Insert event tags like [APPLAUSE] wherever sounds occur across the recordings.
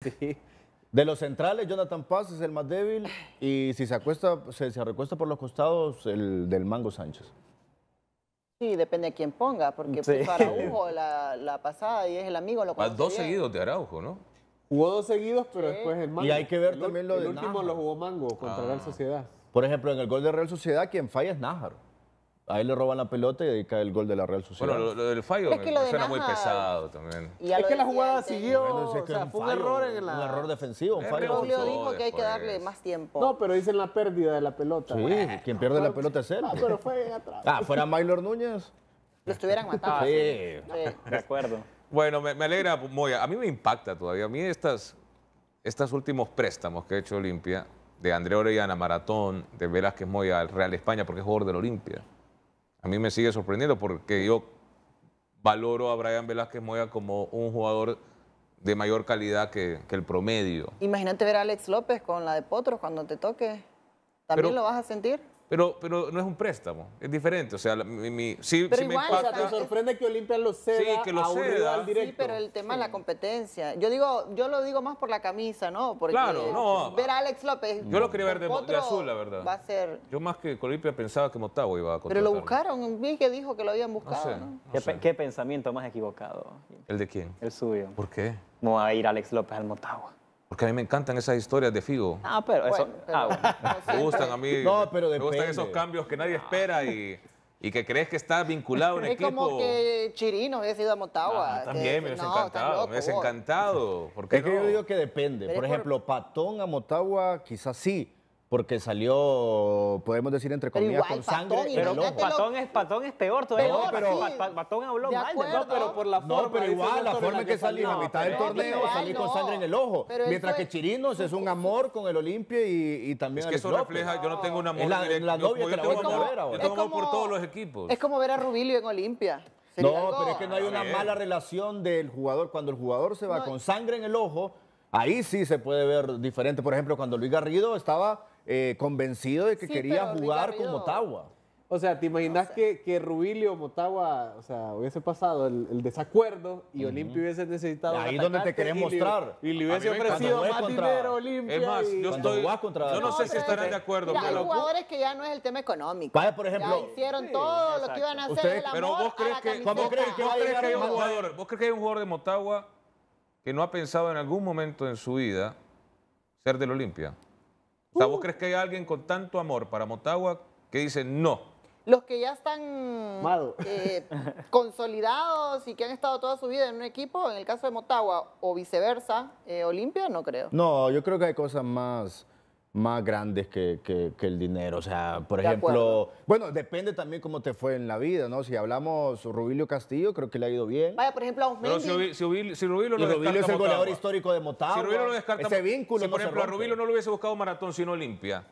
De los centrales, Jonathan Paz es el más débil y si se acuesta, se, recuesta por los costados, el del Mango Sánchez. Sí, depende de quién ponga, porque para pues, Araujo la, pasada y es el amigo. Lo dos seguidos de Araujo, ¿no? Hubo dos seguidos, pero después el Mango. Y hay que ver también lo el El último lo jugó Mango contra Real ah. Sociedad. Por ejemplo, en el gol de Real Sociedad, quien falla es Nájaro. Ahí le roban la pelota y ahí cae el gol de la Real Sociedad. Bueno, lo, del fallo es que suena muy pesado también. Y es que la jugada siguió, o sea, fue un error en Un error defensivo, un el fallo. Julio dijo que hay que pues. darle más tiempo. No, pero dicen la pérdida de la pelota. Sí, quien pierde la pelota es él. Ah, pero fue atrás. Ah, fuera Maylor Núñez. Lo estuvieran matado. sí. De acuerdo. Bueno, me, alegra, Moya. A mí me impacta todavía. A mí estas, estos últimos préstamos que ha hecho Olimpia, de André Orellana, Maratón, de Velázquez Moya al Real España, porque es jugador del Olimpia a mí me sigue sorprendiendo porque yo valoro a Brian Velázquez Moya como un jugador de mayor calidad que, el promedio. Imagínate ver a Alex López con la de Potros cuando te toque. ¿También lo vas a sentir? Pero, pero no es un préstamo, es diferente. O sea, mi, me impacta. O sea, te sorprende que Olimpia lo ceda sí, directo. Sí, pero el tema es la competencia. Yo digo, yo lo digo más por la camisa, ¿no? Porque Ver a Alex López. Yo lo quería ver de, de, azul, la verdad. Va a ser. Yo más que Olimpia pensaba que Motagua iba a contratar. Pero lo buscaron, vi que dijo que lo habían buscado. No ¿Qué, ¿Qué, pensamiento más equivocado? ¿El de quién? El suyo. ¿Por qué? No va a ir Alex López al Motagua. Porque a mí me encantan esas historias de Figo. Ah, pero eso. Ah, [LAUGHS] me gustan a mí. No, pero depende. Me gustan esos cambios que nadie espera y, y que crees que estás vinculado a un es equipo. Es como que Chirino hubiese ido a Motagua. Ah, también me hubiese encantado. me hubiese encantado. es que yo digo que depende. por ejemplo, Patón a Motagua quizás sí porque salió, podemos decir entre comillas, con sangre. Pero patón es, patón es peor todavía. No, pero, patón habló mal. No, pero por la forma. No, pero igual, la forma en que salí a mitad del torneo, salió salí con sangre en el ojo. Mientras que Chirinos es un amor con el Olimpia y, y también. Es que eso refleja, yo no tengo un amor. la, directo, novia que la voy a ver ahora. por todos los equipos. Es como ver a Rubilio en Olimpia. No, pero es que no hay ah, una mala relación del jugador. Cuando el jugador se va con sangre en el ojo, ahí sí se puede ver diferente. Por ejemplo, cuando Luis Garrido estaba eh, convencido de que quería jugar con Motagua. O sea, ¿te imaginas que, que, Rubilio Motagua o sea, hubiese pasado el, desacuerdo y Olimpia hubiese necesitado. Ahí donde te querés mostrar. Y le, hubiese ofrecido más dinero Olimpia. Es más, yo, estoy, no, sé si estarán de acuerdo. pero hay jugadores que ya no es el tema económico. por ejemplo. Ya hicieron todo lo que iban a hacer. el pero vos crees que, hay un jugador, vos crees que hay un jugador de Motagua que no ha pensado en algún momento en su vida ser del Olimpia? O ¿vos crees que hay alguien con tanto amor para Motagua que dice no? Los que ya están eh, [LAUGHS] consolidados y que han estado toda su vida en un equipo, en el caso de Motagua, o viceversa, eh, Olimpia, no creo. No, yo creo que hay cosas más más grandes que, el dinero. O sea, por ejemplo, bueno, depende también cómo te fue en la vida, ¿no? Si hablamos Rubilio Castillo, creo que le ha ido bien. Vaya, por ejemplo, a si, Rubilio, si lo es el goleador histórico de Motagua. Si Rubilio lo descarta, ese vínculo Si, por ejemplo, a Rubilio no lo hubiese buscado Maratón, sino Olimpia,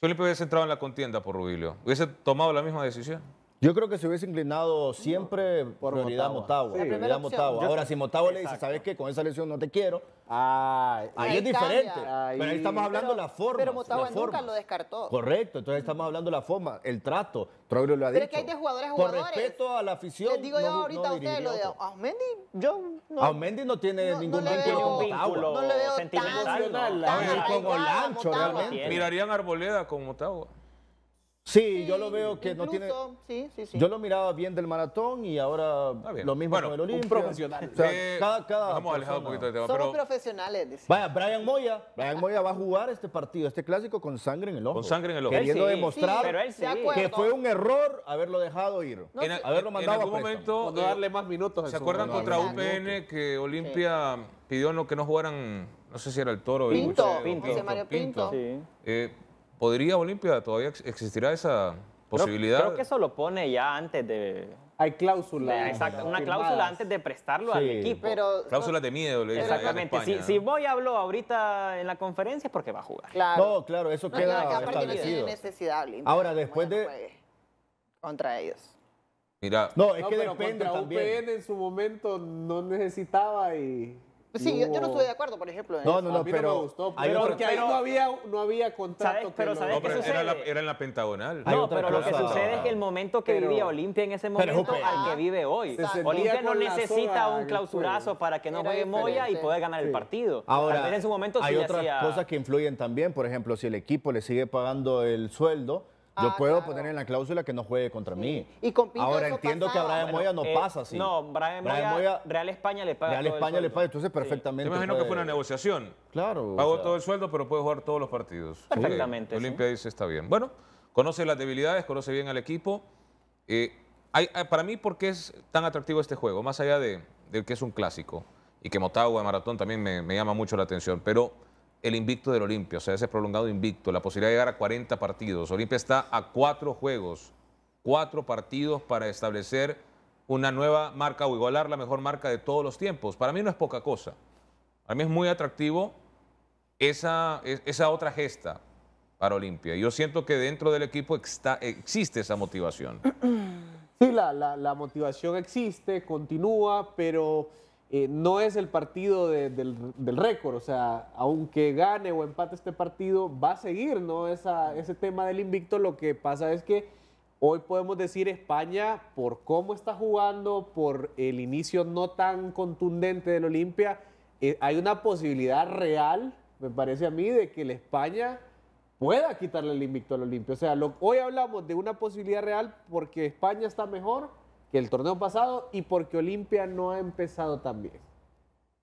si Olimpia hubiese entrado en la contienda por Rubilio, hubiese tomado la misma decisión. Yo creo que se hubiese inclinado siempre por prioridad Motagua. Motagua, Ahora, si Motagua le dice, ¿sabes qué? Con esa lesión no te quiero. ahí, es diferente. Pero ahí estamos hablando de la forma. Pero Motagua nunca lo descartó. Correcto, entonces estamos hablando de la forma, el trato. lo pero dicho. Pero es que hay de jugadores a jugadores. Por respeto a la afición. digo yo ahorita a ustedes lo de Aumendi. Yo no. no tiene ningún vínculo con Motagua. No le veo sentimental. Con realmente. Mirarían Arboleda con Motagua. Sí, yo lo veo que no tiene. Yo lo miraba bien del maratón y ahora lo mismo con el Olimpia. Un profesional. Eh, cada, vamos alejado un poquito del este tema. Somos pero... profesionales. dice. Vaya, Brian Moya. Brian Moya va a jugar este partido, este clásico, con sangre en el ojo. Con sangre en el ojo. Queriendo demostrar que fue un error haberlo dejado ir. en, haberlo mandado algún momento. Eh, darle más minutos. ¿Se acuerdan contra UPN que Olimpia pidió no, que no jugaran, no sé si era el toro? Pinto. Pinto. José Mario Pinto. Sí. Eh, ¿Podría Olimpia todavía existirá esa posibilidad? Creo, creo, que eso lo pone ya antes de. Hay cláusula. exacto, una cláusula antes de prestarlo al equipo. Pero, Cláusulas de miedo, le Exactamente. Si, si, voy hablo ahorita en la conferencia es porque va a jugar. Claro. No, claro, eso queda. establecido. Ahora, después de. Contra ellos. Mira. No, es que depende. Contra UPN en su momento no necesitaba y. Sí, yo, no estoy de acuerdo, por ejemplo. No, no, no, A mí no me gustó. Pero porque ahí no había, no había contrato. No, pero era, era en la pentagonal. No, pero lo que sucede es que el momento que vivía Olimpia en ese momento al que vive hoy. Olimpia no necesita un clausurazo para que no juegue Moya y pueda poder ganar el partido. Ahora, en su momento hay otras cosas que influyen también. Por ejemplo, si el equipo le sigue pagando el sueldo, yo ah, puedo poner en la cláusula que no juegue contra mí. Ahora entiendo que a eh, Brian Moya no pasa así. No, Real España le paga. Real España le paga, entonces perfectamente. Yo imagino que fue una negociación. Claro. Pago todo el sueldo, pero puedo jugar todos los partidos. Perfectamente. Olimpia dice está bien. Bueno, conoce las debilidades, conoce bien al equipo. Eh, para mí, ¿por qué es tan atractivo este juego? Más allá de, que es un clásico y que Motagua, Maratón también me, me llama mucho la atención, pero el invicto del Olimpia, o sea, ese prolongado invicto, la posibilidad de llegar a 40 partidos. Olimpia está a cuatro juegos, cuatro partidos para establecer una nueva marca o igualar la mejor marca de todos los tiempos. Para mí no es poca cosa. Para mí es muy atractivo esa, esa otra gesta para Olimpia. Yo siento que dentro del equipo existe esa motivación. Sí, la motivación existe, continúa, pero eh, no es el partido del, récord, o sea, aunque gane o empate este partido, va a seguir, ¿no? ese tema del invicto, lo que pasa es que hoy podemos decir España, por cómo está jugando, por el inicio no tan contundente del Olimpia, eh, hay una posibilidad real, me parece a mí, de que la España pueda quitarle el invicto al Olimpia. O sea, hoy hablamos de una posibilidad real porque España está mejor que el torneo pasado y porque Olimpia no ha empezado tan bien.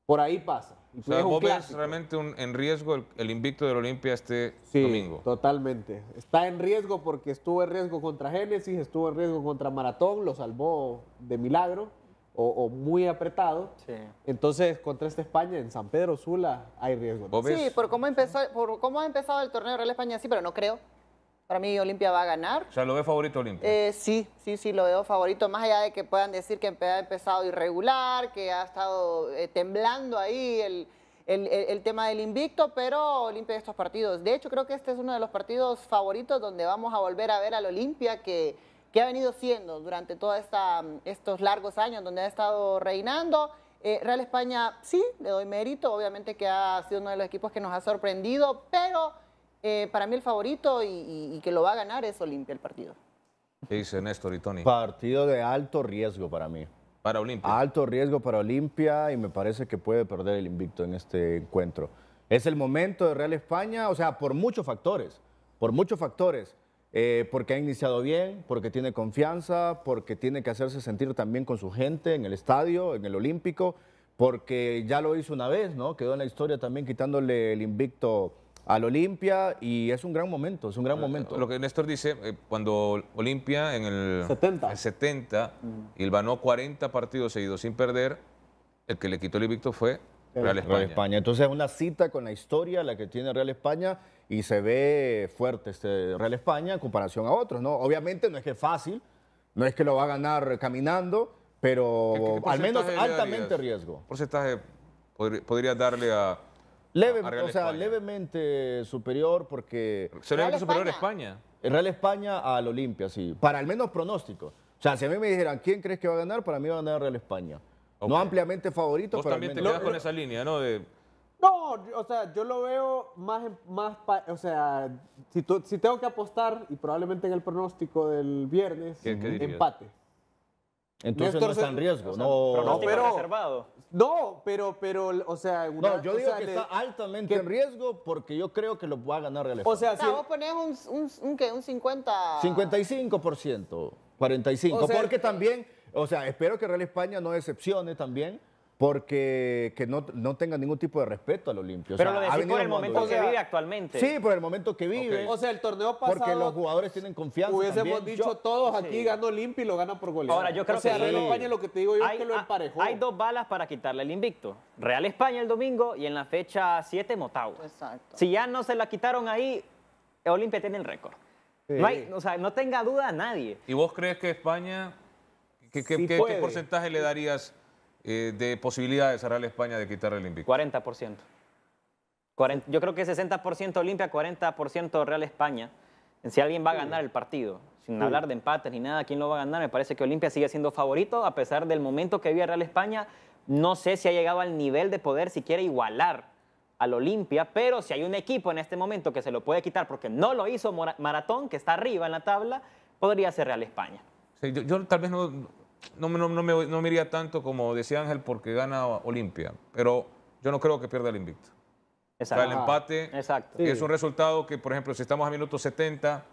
Por ahí pasa. O pues sea, vos ves realmente en riesgo el, invicto del Olimpia este sí, domingo. totalmente. Está en riesgo porque estuvo en riesgo contra Génesis, estuvo en riesgo contra Maratón, lo salvó de milagro o, muy apretado. Entonces, contra esta España, en San Pedro Sula, hay riesgo. Sí, por cómo, por cómo ha empezado el torneo de Real España, sí, pero no creo para mí Olimpia va a ganar. O sea, ¿lo veo favorito Olimpia? Eh, sí, sí, sí, lo veo favorito. Más allá de que puedan decir que ha empezado irregular, que ha estado eh, temblando ahí el, tema del invicto, pero Olimpia de estos partidos. De hecho, creo que este es uno de los partidos favoritos donde vamos a volver a ver al Olimpia que, ha venido siendo durante todos estos largos años donde ha estado reinando. Eh, Real España, sí, le doy mérito. Obviamente que ha sido uno de los equipos que nos ha sorprendido, pero eh, para mí el favorito y, que lo va a ganar es Olimpia el partido. dice Néstor y Tony? Partido de alto riesgo para mí. Para Olimpia. Alto riesgo para Olimpia y me parece que puede perder el invicto en este encuentro. Es el momento de Real España, o sea, por muchos factores, por muchos factores. Eh, porque ha iniciado bien, porque tiene confianza, porque tiene que hacerse sentir también con su gente en el estadio, en el Olímpico, porque ya lo hizo una vez, ¿no? Quedó en la historia también quitándole el invicto al Olimpia y es un gran momento, es un gran eh, momento. Lo que Néstor dice, eh, cuando Olimpia en el 70, el 70 40 mm. partidos seguidos sin perder, el que le quitó el invicto fue Real España. Entonces es una cita con la historia, la que tiene Real España, y se ve fuerte este Real España en comparación a otros, ¿no? Obviamente no es que es fácil, no es que lo va a ganar caminando, pero al menos altamente riesgo. ¿Porcentaje Podría darle a levemente superior porque... Se España superior a España. Real España al Olimpia, sí. Para al menos pronóstico. O sea, si a mí me dijeran, ¿quién crees que va a ganar? Para mí va a ganar Real España. No ampliamente favorito, Vos pero también te quedas con esa línea, ¿no? No, o sea, yo lo veo más, más o sea, si, tengo que apostar, y probablemente en el pronóstico del viernes, empate. Entonces no está en riesgo. no, no, pero, reservado. no, pero, pero, o sea, no, yo digo que está altamente en riesgo porque yo creo que lo va a ganar Real O sea, vos ponés un, un, ¿qué? un 50. 55%, 45%. porque también, o sea, espero que Real España no decepcione también porque no, no tengan ningún tipo de respeto al Olimpio. Pero lo decís por el momento que vive actualmente. Sí, por el momento que vive. O sea, el torneo pasado... Porque los jugadores tienen confianza Hubiésemos dicho todos aquí, sí. gana y lo gana por goles. Ahora, yo creo que... Real España lo que te digo yo es que lo emparejó. Hay dos balas para quitarle el invicto. Real España el domingo y en la fecha 7 Motagua. Exacto. Si ya no se la quitaron ahí, Olimpia tiene el récord. No o sea, no tenga duda nadie. ¿Y vos crees que España... qué porcentaje le darías eh, de posibilidades a Real España de quitar el olimpia. 40%. yo creo que 60% Olimpia, 40% Real España. Si alguien va a ganar el partido, sin hablar de empates ni nada, ¿quién lo va a ganar? Me parece que Olimpia sigue siendo favorito, a pesar del momento que vive Real España. No sé si ha llegado al nivel de poder siquiera igualar al Olimpia, pero si hay un equipo en este momento que se lo puede quitar porque no lo hizo Maratón, que está arriba en la tabla, podría ser Real España. yo, tal vez no, no, no, me, no iría tanto como decía Ángel porque gana Olimpia, pero yo no creo que pierda el invicto. Exacto. el empate Exacto. es un resultado que, por ejemplo, si estamos a minuto 70,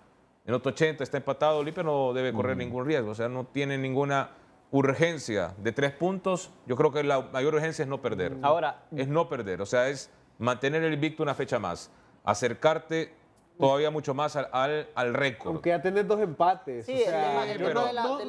minuto 80 está empatado, Olimpia no debe correr ningún riesgo, o sea, no tiene ninguna urgencia de tres puntos. Yo creo que la mayor urgencia es no perder. Ahora. Es no perder, o sea, es mantener el invicto una fecha más, acercarte todavía mucho más al, al, al récord. Porque ya tenés dos empates. o, sea,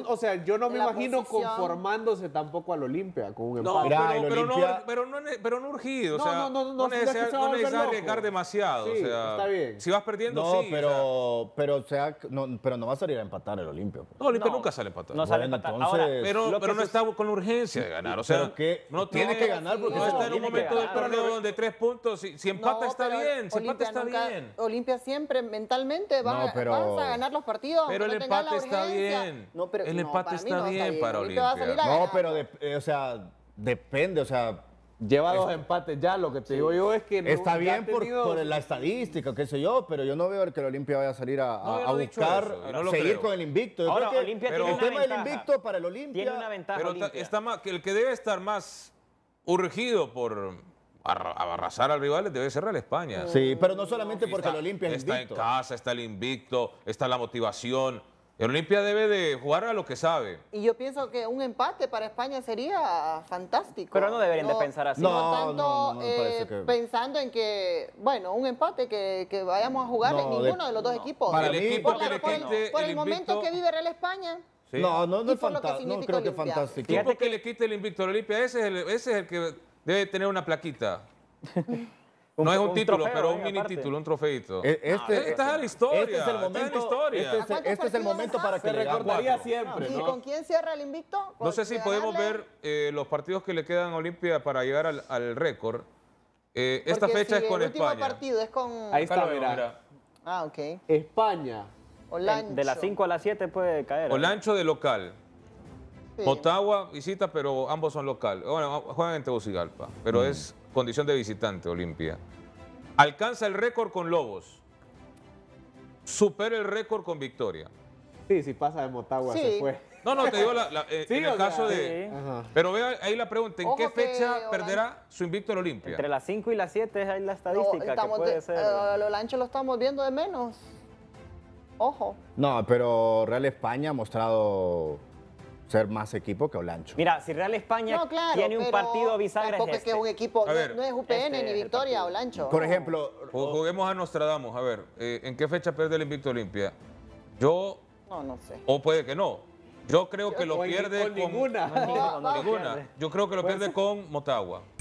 o, sea, yo no, me imagino conformándose tampoco al Olimpia con un empate. No, pero, no, pero, no, pero, no, urgido. O sea, no, necesitas necesita arriesgar demasiado. está bien. Si vas perdiendo, sí. Pero, pero, no, pero no va a salir a empatar el Olimpia. Pues. No, el Olimpia nunca sale a empatar. No sale a empatar. pero pero no está con urgencia de ganar. O sea, no tiene que ganar porque está en un momento de torneo donde tres puntos. Si empata está bien. Si empata está bien. Olimpia siempre siempre mentalmente ¿Vamos a ganar los partidos. Pero el empate está bien. el empate está, bien, para Olimpia. No, pero o sea, depende, o sea, Lleva dos empates ya, lo que te digo yo es que... No Está bien por, la estadística, qué sé yo, pero yo no veo que el Olimpia vaya a salir a, buscar seguir con el invicto. Ahora, el tema del invicto para el Olimpia... Tiene una ventaja, Pero está más, el que debe estar más urgido por arrasar al rival debe ser Real España. Sí, pero no solamente porque el Olimpia es está invicto. en casa, está el invicto, está la motivación. El Olimpia debe de jugar a lo que sabe. Y yo pienso que un empate para España sería fantástico. Pero no deberían de pensar así. No, no, eh, pensando en que, bueno, un empate que, vayamos a jugar en ninguno de, los dos equipos. Para el equipo que la, por el, por el, momento que vive Real España. Sí. No, no, no, fantástico. no creo que fantástico. equipo que le quite el invicto al Olimpia, ese es ese es el que Debe tener una plaquita. [LAUGHS] No es un, título, pero un eh, mini título, un trofeito. E, este, ah, esta es e, la historia. Este es el momento, Este es, este es el momento para que recordaría siempre. ¿Y con quién cierra el invicto? No sé si podemos ver eh, los partidos que le quedan a Olimpia para llegar al, récord. Eh, esta fecha es con España. último partido es con... Ahí está, verá. Ah, ok. España. De las 5 a las 7 puede caer. Olancho de local. Este, Motagua visita, pero ambos son locales. Bueno, juegan en Tegucigalpa, pero mm. es condición de visitante Olimpia. Alcanza el récord con Lobos. Supera el récord con Victoria. Sí, si pasa de Motagua se fue. No, no, te digo [LAUGHS] eh, en el caso de... Pero vea ahí la pregunta, ¿en qué fecha perderá su invicto Olimpia? Entre las 5 y las 7 es ahí la estadística que puede eh, lo lo estamos viendo de menos. Ojo. No, pero Real España ha mostrado ser más equipo que Olancho. Mira, si Real España tiene un partido bisagra es, que es este. un equipo, no, es UPN este ni Victoria, Olancho. Por ejemplo... juguemos a Nostradamus, a ver, eh, ¿en qué fecha pierde el Invicto Olimpia? Yo... No, no sé. O puede que no. Yo creo que lo pierde con... con ninguna. Yo creo que lo pierde con Motagua.